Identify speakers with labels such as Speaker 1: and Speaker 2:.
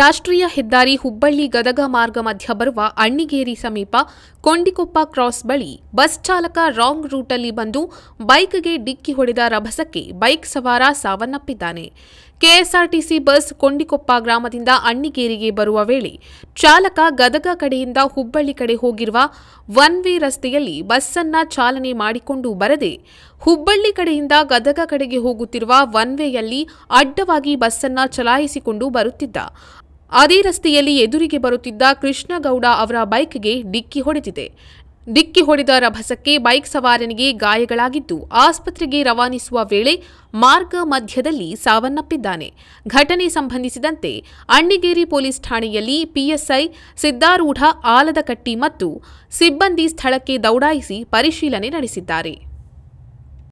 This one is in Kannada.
Speaker 1: ರಾಷ್ಟ್ರೀಯ ಹೆದ್ದಾರಿ ಹುಬ್ಬಳ್ಳಿ ಗದಗ ಮಾರ್ಗ ಮಧ್ಯ ಬರುವ ಅಣ್ಣಿಗೇರಿ ಸಮೀಪ ಕೊಂಡಿಕೊಪ್ಪ ಕ್ರಾಸ್ ಬಳಿ ಬಸ್ ಚಾಲಕ ರಾಂಗ್ ರೂಟಲ್ಲಿ ಬಂದು ಬೈಕ್ಗೆ ಡಿಕ್ಕಿ ಹೊಡೆದ ರಭಸಕ್ಕೆ ಬೈಕ್ ಸವಾರ ಸಾವನ್ನಪ್ಪಿದ್ದಾನೆ ಕೆಎಸ್ಆರ್ಟಿಸಿ ಬಸ್ ಕೊಂಡಿಕೊಪ್ಪ ಗ್ರಾಮದಿಂದ ಅಣ್ಣಿಗೇರಿಗೆ ಬರುವ ವೇಳೆ ಚಾಲಕ ಗದಗ ಕಡೆಯಿಂದ ಹುಬ್ಬಳ್ಳಿ ಕಡೆ ಹೋಗಿರುವ ಒನ್ ವೇ ರಸ್ತೆಯಲ್ಲಿ ಬಸ್ಸನ್ನ ಚಾಲನೆ ಮಾಡಿಕೊಂಡು ಬರದೆ ಹುಬ್ಬಳ್ಳಿ ಕಡೆಯಿಂದ ಗದಗ ಕಡೆಗೆ ಹೋಗುತ್ತಿರುವ ಒನ್ ವೇಯಲ್ಲಿ ಅಡ್ಡವಾಗಿ ಬಸ್ಸನ್ನ ಚಲಾಯಿಸಿಕೊಂಡು ಬರುತ್ತಿದ್ದ ಅದೇ ರಸ್ತೆಯಲ್ಲಿ ಎದುರಿಗೆ ಬರುತ್ತಿದ್ದ ಕೃಷ್ಣಗೌಡ ಅವರ ಬೈಕ್ಗೆ ಡಿಕ್ಕಿ ಹೊಡೆದಿದೆ ಡಿಕ್ಕಿ ಹೊಡೆದ ರಭಸಕ್ಕೆ ಬೈಕ್ ಸವಾರನಿಗೆ ಗಾಯಗಳಾಗಿದ್ದು ಆಸ್ಪತ್ರೆಗೆ ರವಾನಿಸುವ ವೇಳೆ ಮಾರ್ಗ ಮಧ್ಯದಲ್ಲಿ ಸಾವನ್ನಪ್ಪಿದ್ದಾನೆ ಘಟನೆ ಸಂಬಂಧಿಸಿದಂತೆ ಅಣ್ಣಿಗೇರಿ ಪೊಲೀಸ್ ಠಾಣೆಯಲ್ಲಿ ಪಿಎಸ್ಐ ಸಿದ್ದಾರೂಢ ಆಲದಕಟ್ಟಿ ಮತ್ತು ಸಿಬ್ಬಂದಿ ಸ್ಥಳಕ್ಕೆ ದೌಡಾಯಿಸಿ ಪರಿಶೀಲನೆ ನಡೆಸಿದ್ದಾರೆ